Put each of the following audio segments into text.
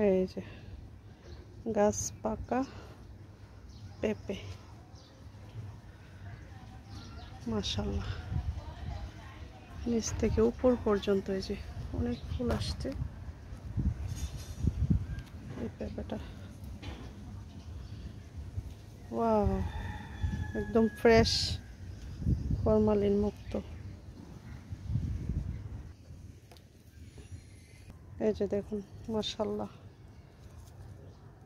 এই যে গাছ পাকা পেঁপে মাসাল্লা নিচ থেকে উপর পর্যন্ত এই যে অনেক ফুল আসছে এই পেঁপেটা ওয়াও একদম ফ্রেশ ফরমালিন মুক্ত এই যে দেখুন মাসাল্লাহ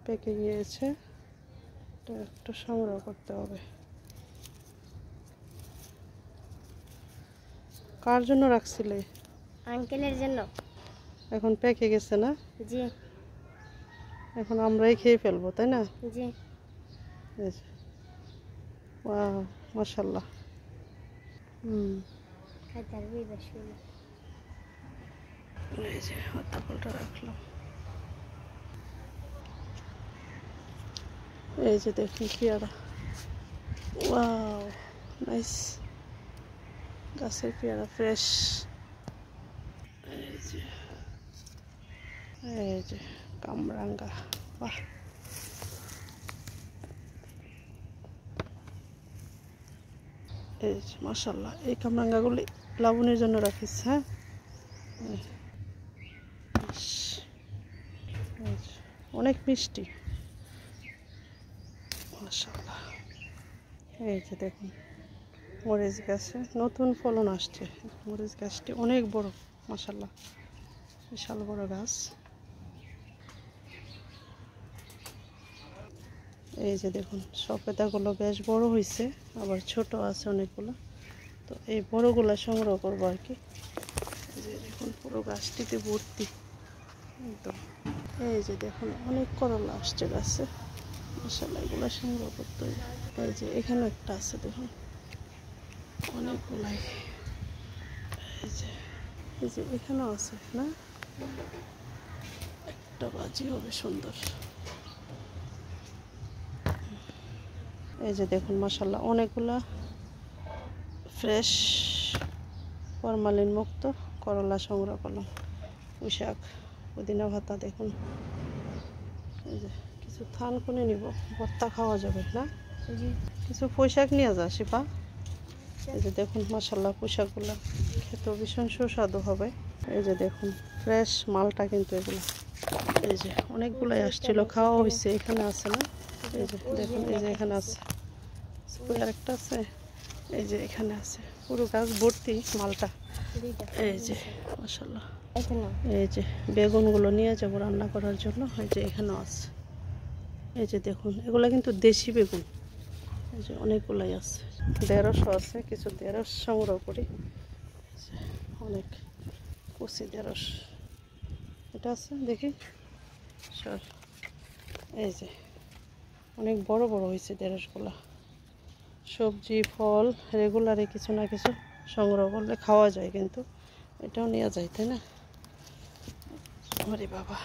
পেকে গিয়েছে এটা একটু সংগ্রহ করতে হবে কার জন্য রাখছিলে আঙ্কেলের জন্য এখন পেকে গেছে না জি এখন আমরাই খেয়ে ফেলবো তাই না জি ওয়াও হুম এই যে হাতটা রাখলাম এই যে দেখুন পেয়ারা ওয়াও নাইস গাছের পেয়ারা ফ্রেশ এই যে এই যে কামরাঙ্গা বাহ এই যে মাসাল্লাহ এই কামরাঙ্গাগুলি লাবণের জন্য রাখিস হ্যাঁ অনেক মিষ্টি মাসাল্লাহ এই যে দেখুন মরিচ গাছে নতুন ফলন আসছে মরিচ গাছটি অনেক বড় মাসাল্লাহ বিশাল বড় গাছ এই যে দেখুন সপেদাগুলো বেশ বড় হয়েছে আবার ছোট আছে অনেকগুলো তো এই বড়গুলো সংগ্রহ করবো আর কি যে দেখুন পুরো গাছটিতে ভর্তি তো এই যে দেখুন অনেক করলা আসছে গাছে মাসাল্লাহ সংগ্রহ করতে এই যে এখানে একটা আছে দেখুন অনেকগুলাই এই যে এখানেও আছে না একটা বাজি হবে সুন্দর এই যে দেখুন মশালা অনেকগুলা ফ্রেশ ফরমালিন মুক্ত করলা সংগ্রহ করলাম পুশাক পুদিনা ভাতা দেখুন এই যে কিছু থান কোনে নিব ভর্তা খাওয়া যাবে না কিছু পোশাক নিয়ে যা শিপা এই যে দেখুন মশাল্লা পোশাকগুলো খেতে ভীষণ সুস্বাদু হবে এই যে দেখুন ফ্রেশ মালটা কিন্তু এগুলো এই যে অনেকগুলোই আসছিল খাওয়া হয়েছে এখানে আছে না এই যে দেখুন এই যে এখানে আছে একটা আছে এই যে এখানে আছে পুরো গাছ ভর্তি মালটা এই যে মশাল্লা এই যে বেগুনগুলো নিয়ে যাবো রান্না করার জন্য এই যে এখানেও আছে এই যে দেখুন এগুলো কিন্তু দেশি বেগুন এই যে অনেকগুলাই আছে দেড়শো আছে কিছু দেড়শ সংগ্রহ করি অনেক কুচি দেড়শ এটা আছে দেখি সর এই যে অনেক বড় বড় হয়েছে দেড়শগুলো সবজি ফল রেগুলারে কিছু না কিছু সংগ্রহ করলে খাওয়া যায় কিন্তু এটাও নেওয়া যায় তাই না আরে বাবা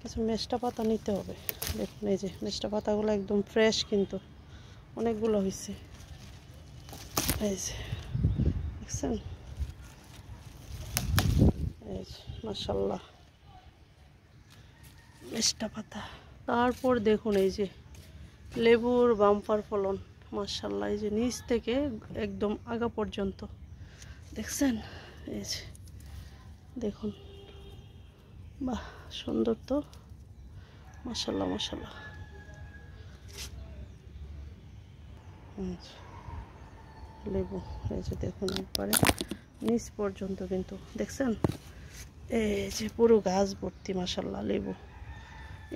কিছু মেষ্টা পাতা নিতে হবে দেখুন এই যে মিষ্টা পাতাগুলো একদম ফ্রেশ কিন্তু অনেকগুলো হয়েছে এই যে দেখছেন এই যে মাসাল্লাহ পাতা তারপর দেখুন এই যে লেবুর বাম্পার ফলন মার্শাল্লাহ এই যে নিচ থেকে একদম আগা পর্যন্ত দেখছেন এই যে দেখুন বাহ সুন্দর তো মাসাল্লাহ মাসাল্লাহ লেবু এই যে দেখুন একবারে নিচ পর্যন্ত কিন্তু দেখছেন এই যে পুরো গাছ ভর্তি মাসাল্লাহ লেবু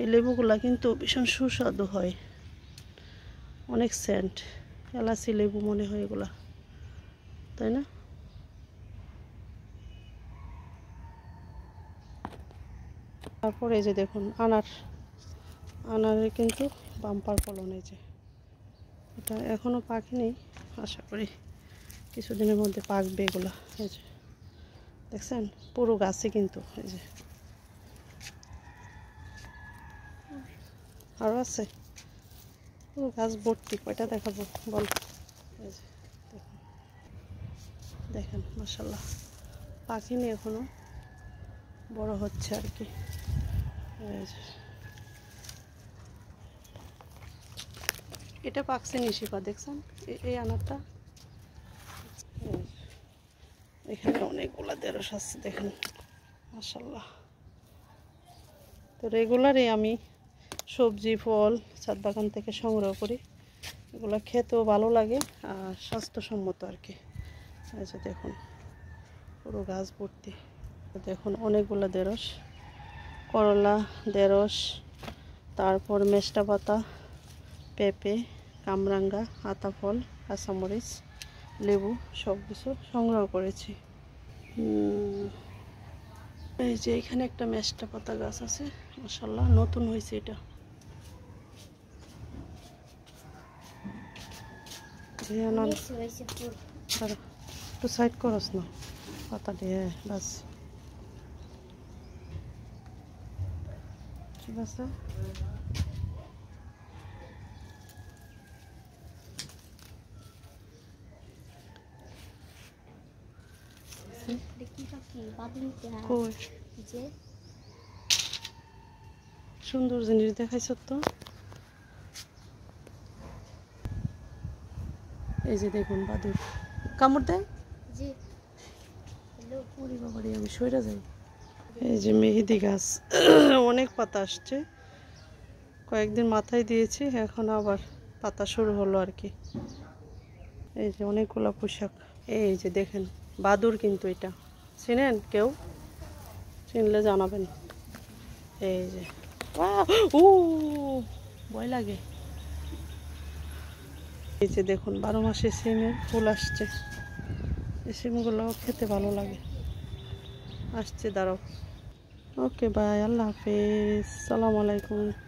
এই লেবুগুলা কিন্তু ভীষণ সুস্বাদু হয় অনেক সেন্ট এলাচি লেবু মনে হয় এগুলা তাই না তারপরে এই যে দেখুন আনার আনারে কিন্তু বাম্পার ফলন হয়েছে এটা এখনও পাকেনি আশা করি কিছুদিনের মধ্যে পাকবে এগুলো এই যে দেখছেন পুরো গাছে কিন্তু এই যে আরও আছে পুরো গাছ ভর্তি কয়টা দেখাবো বল এই যে দেখুন দেখেন মাসাল্লাহ পাখিনি এখনও বড় হচ্ছে আর কি এই যে এটা পাকছে নিশিপা দেখছেন এই আনারটা এখানে অনেকগুলো দেড়শ আছে দেখেন মাসাল্লাহ তো রেগুলারই আমি সবজি ফল ছাদ বাগান থেকে সংগ্রহ করি এগুলো খেতেও ভালো লাগে আর স্বাস্থ্যসম্মত আর কি আচ্ছা দেখুন পুরো গাছ ভর্তি দেখুন অনেকগুলো দেড়স করলা দেড়স তারপর মেষ্টা পাতা পেঁপে কামরাঙ্গা আতাফল আসামরিচ লেবু সব কিছু সংগ্রহ করেছি এই যে এখানে একটা মেষ্টা পাতা গাছ আছে মশাল্লাহ নতুন হয়েছে এটা একটু সাইড করস না পাতা দিয়ে বাস ঠিক আছে আছে সুন্দর জিনিস দেখাইছ তো এই যে দেখুন বাদুর কামড় দেয় আমি সরে যাই এই যে মেহেদি গাছ অনেক পাতা আসছে কয়েকদিন মাথায় দিয়েছি এখন আবার পাতা শুরু হলো আর কি এই যে অনেকগুলো পোশাক এই যে দেখেন বাদুর কিন্তু এটা চিনেন কেউ চিনলে জানাবেন এই যে ও ভয় লাগে এই যে দেখুন বারো মাসে সিমের ফুল আসছে এই সিমগুলো খেতে ভালো লাগে আসছে দাঁড়াও ওকে বাই আল্লাহ হাফিজ সালামালাইকুম আলাইকুম